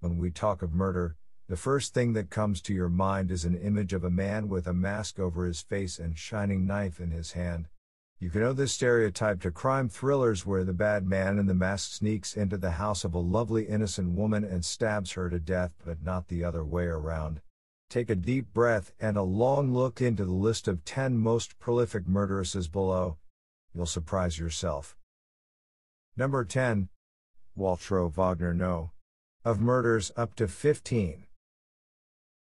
when we talk of murder, the first thing that comes to your mind is an image of a man with a mask over his face and shining knife in his hand. You can owe this stereotype to crime thrillers where the bad man in the mask sneaks into the house of a lovely innocent woman and stabs her to death, but not the other way around. Take a deep breath and a long look into the list of 10 most prolific murderesses below. You'll surprise yourself. Number 10. Waltraud Wagner No of murders up to 15.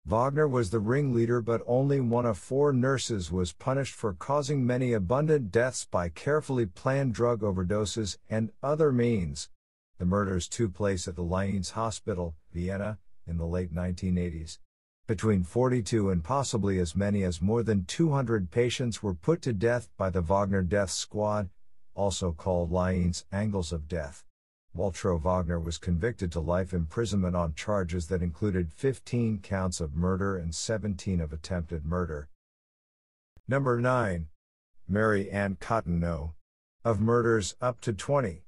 Wagner was the ringleader, but only one of four nurses was punished for causing many abundant deaths by carefully planned drug overdoses and other means. The murders took place at the Lyons Hospital, Vienna, in the late 1980s. Between 42 and possibly as many as more than 200 patients were put to death by the Wagner Death Squad, also called Lyons Angles of Death. Waltro Wagner was convicted to life imprisonment on charges that included 15 counts of murder and 17 of attempted murder. Number 9. Mary Ann Cottonneau. Of murders up to 20.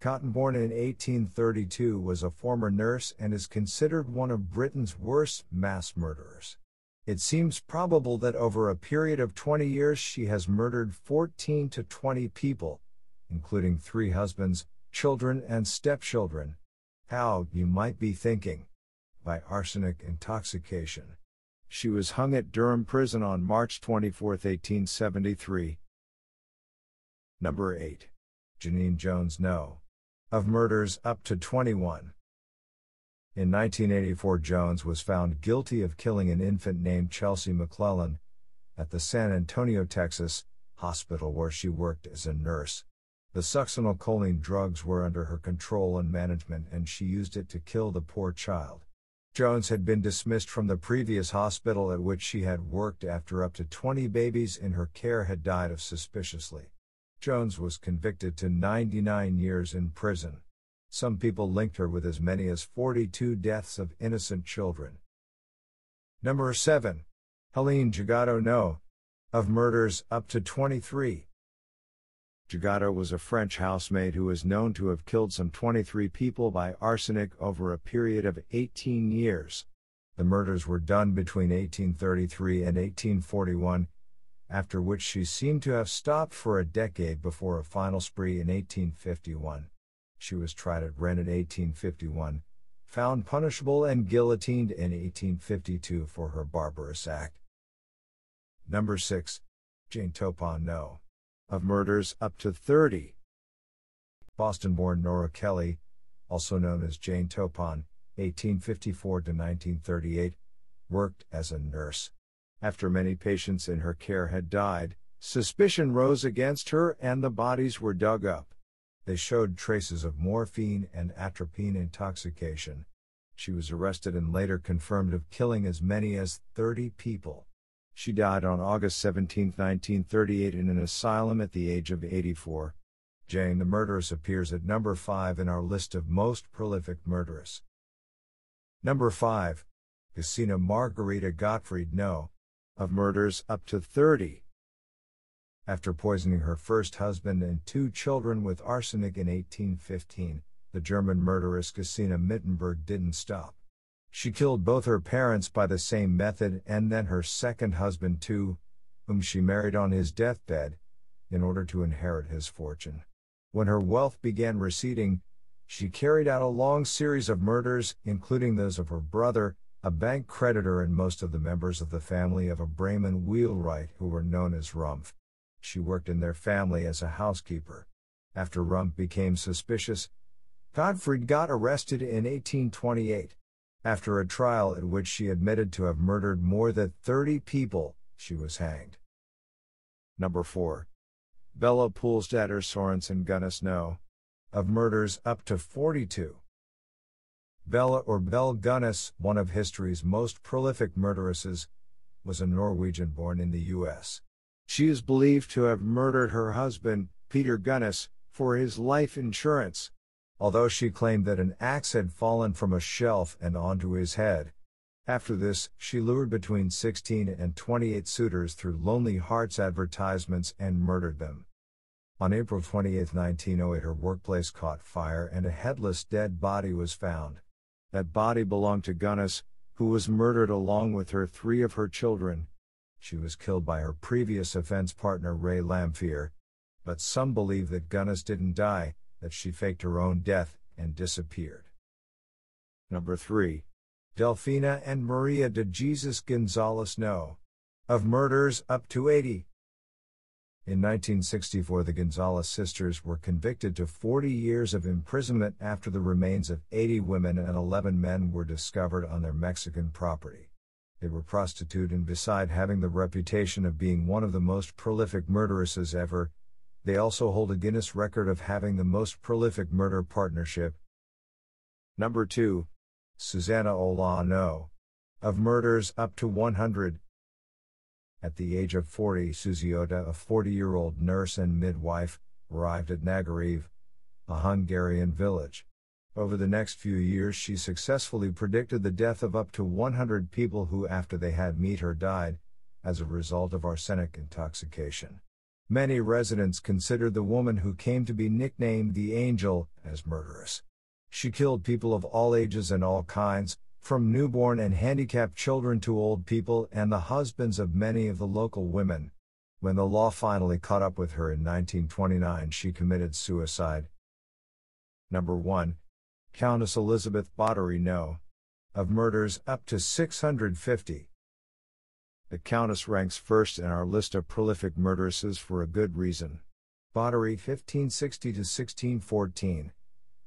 Cotton, born in 1832, was a former nurse and is considered one of Britain's worst mass murderers. It seems probable that over a period of 20 years she has murdered 14 to 20 people, including three husbands, children, and stepchildren. How, you might be thinking. By arsenic intoxication. She was hung at Durham Prison on March 24, 1873. Number 8. Janine Jones No. Of murders up to 21. In 1984, Jones was found guilty of killing an infant named Chelsea McClellan at the San Antonio, Texas, hospital where she worked as a nurse. The succinylcholine drugs were under her control and management, and she used it to kill the poor child. Jones had been dismissed from the previous hospital at which she had worked after up to 20 babies in her care had died of suspiciously. Jones was convicted to 99 years in prison. Some people linked her with as many as 42 deaths of innocent children. Number 7. Helene Gigato No. Of murders, up to 23. Jagato was a French housemaid who is known to have killed some 23 people by arsenic over a period of 18 years. The murders were done between 1833 and 1841, after which she seemed to have stopped for a decade before a final spree in 1851. She was tried at Rennes in 1851, found punishable and guillotined in 1852 for her barbarous act. Number 6. Jane Topon No of murders up to 30. Boston born Nora Kelly, also known as Jane Topon, 1854 to 1938, worked as a nurse. After many patients in her care had died, suspicion rose against her and the bodies were dug up. They showed traces of morphine and atropine intoxication. She was arrested and later confirmed of killing as many as 30 people. She died on August 17, 1938, in an asylum at the age of 84. Jane the Murderess appears at number 5 in our list of most prolific murderers. Number 5. Casina Margarita Gottfried No. Of murders up to 30. After poisoning her first husband and two children with arsenic in 1815, the German murderess Casina Mittenberg didn't stop. She killed both her parents by the same method and then her second husband too, whom she married on his deathbed, in order to inherit his fortune. When her wealth began receding, she carried out a long series of murders, including those of her brother, a bank creditor, and most of the members of the family of a Bremen wheelwright who were known as Rumpf. She worked in their family as a housekeeper. After Rumpf became suspicious, Gottfried got arrested in 1828. After a trial in which she admitted to have murdered more than 30 people, she was hanged. Number 4. Bella Poolstadter Sorensen No. Of murders up to 42. Bella or Bell Gunnis, one of history's most prolific murderesses, was a Norwegian born in the U.S. She is believed to have murdered her husband, Peter Gunnis, for his life insurance although she claimed that an axe had fallen from a shelf and onto his head. After this, she lured between 16 and 28 suitors through Lonely Hearts advertisements and murdered them. On April 28, 1908, her workplace caught fire and a headless dead body was found. That body belonged to Gunnis, who was murdered along with her three of her children. She was killed by her previous offense partner Ray Lamphere. But some believe that Gunnis didn't die, that she faked her own death and disappeared. Number 3. Delphina and Maria de Jesus Gonzalez know of murders up to 80. In 1964, the Gonzalez sisters were convicted to 40 years of imprisonment after the remains of 80 women and 11 men were discovered on their Mexican property. They were prostitute and beside having the reputation of being one of the most prolific murderesses ever, they also hold a Guinness record of having the most prolific murder partnership. Number 2. Susanna Olano. Of murders up to 100. At the age of 40, Suziota, a 40 year old nurse and midwife, arrived at Nagariv, a Hungarian village. Over the next few years, she successfully predicted the death of up to 100 people who, after they had meat her, died as a result of arsenic intoxication. Many residents consider the woman who came to be nicknamed the Angel as murderous. She killed people of all ages and all kinds, from newborn and handicapped children to old people and the husbands of many of the local women. When the law finally caught up with her in 1929, she committed suicide. Number 1. Countess Elizabeth Bottery No. Of murders up to 650. The Countess ranks first in our list of prolific murderesses for a good reason. Boderi 1560 1614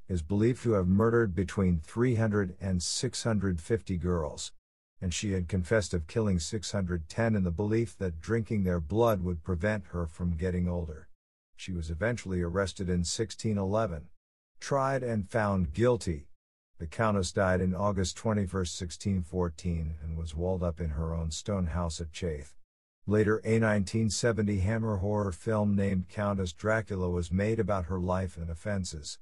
is believed to have murdered between 300 and 650 girls, and she had confessed of killing 610 in the belief that drinking their blood would prevent her from getting older. She was eventually arrested in 1611, tried and found guilty, the Countess died in August 21, 1614, and was walled up in her own stone house at Chaith. Later, a 1970 Hammer horror film named Countess Dracula was made about her life and offenses.